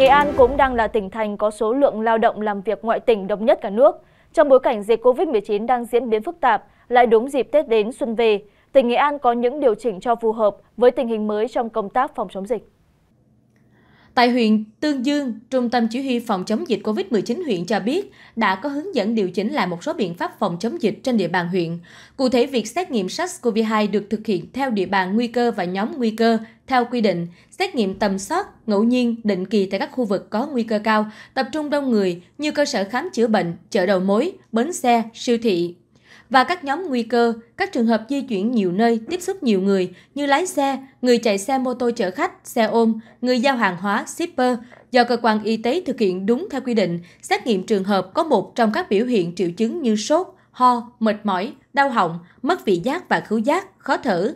nghệ an cũng đang là tỉnh thành có số lượng lao động làm việc ngoại tỉnh đông nhất cả nước trong bối cảnh dịch covid 19 đang diễn biến phức tạp lại đúng dịp tết đến xuân về tỉnh nghệ an có những điều chỉnh cho phù hợp với tình hình mới trong công tác phòng chống dịch Tại huyện Tương Dương, Trung tâm Chỉ huy Phòng chống dịch COVID-19 huyện cho biết đã có hướng dẫn điều chỉnh lại một số biện pháp phòng chống dịch trên địa bàn huyện. Cụ thể, việc xét nghiệm SARS-CoV-2 được thực hiện theo địa bàn nguy cơ và nhóm nguy cơ theo quy định, xét nghiệm tầm soát, ngẫu nhiên, định kỳ tại các khu vực có nguy cơ cao, tập trung đông người như cơ sở khám chữa bệnh, chợ đầu mối, bến xe, siêu thị, và các nhóm nguy cơ các trường hợp di chuyển nhiều nơi tiếp xúc nhiều người như lái xe người chạy xe mô tô chở khách xe ôm người giao hàng hóa shipper do cơ quan y tế thực hiện đúng theo quy định xét nghiệm trường hợp có một trong các biểu hiện triệu chứng như sốt ho mệt mỏi đau họng mất vị giác và khứu giác khó thở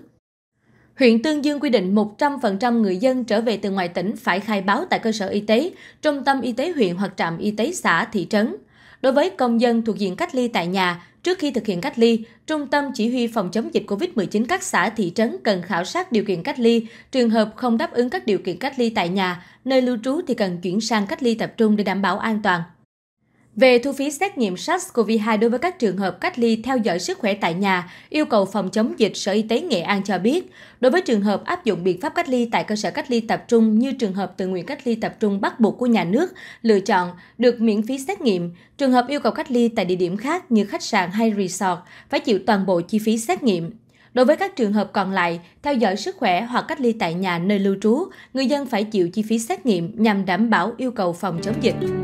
Huyện Tương Dương quy định 100% người dân trở về từ ngoài tỉnh phải khai báo tại cơ sở y tế, trung tâm y tế huyện hoặc trạm y tế xã thị trấn. Đối với công dân thuộc diện cách ly tại nhà, Trước khi thực hiện cách ly, Trung tâm Chỉ huy Phòng chống dịch COVID-19 các xã thị trấn cần khảo sát điều kiện cách ly, trường hợp không đáp ứng các điều kiện cách ly tại nhà, nơi lưu trú thì cần chuyển sang cách ly tập trung để đảm bảo an toàn về thu phí xét nghiệm SARS-CoV-2 đối với các trường hợp cách ly theo dõi sức khỏe tại nhà, yêu cầu phòng chống dịch Sở Y tế Nghệ An cho biết, đối với trường hợp áp dụng biện pháp cách ly tại cơ sở cách ly tập trung như trường hợp tự nguyện cách ly tập trung bắt buộc của nhà nước, lựa chọn được miễn phí xét nghiệm, trường hợp yêu cầu cách ly tại địa điểm khác như khách sạn hay resort phải chịu toàn bộ chi phí xét nghiệm. Đối với các trường hợp còn lại, theo dõi sức khỏe hoặc cách ly tại nhà nơi lưu trú, người dân phải chịu chi phí xét nghiệm nhằm đảm bảo yêu cầu phòng chống dịch.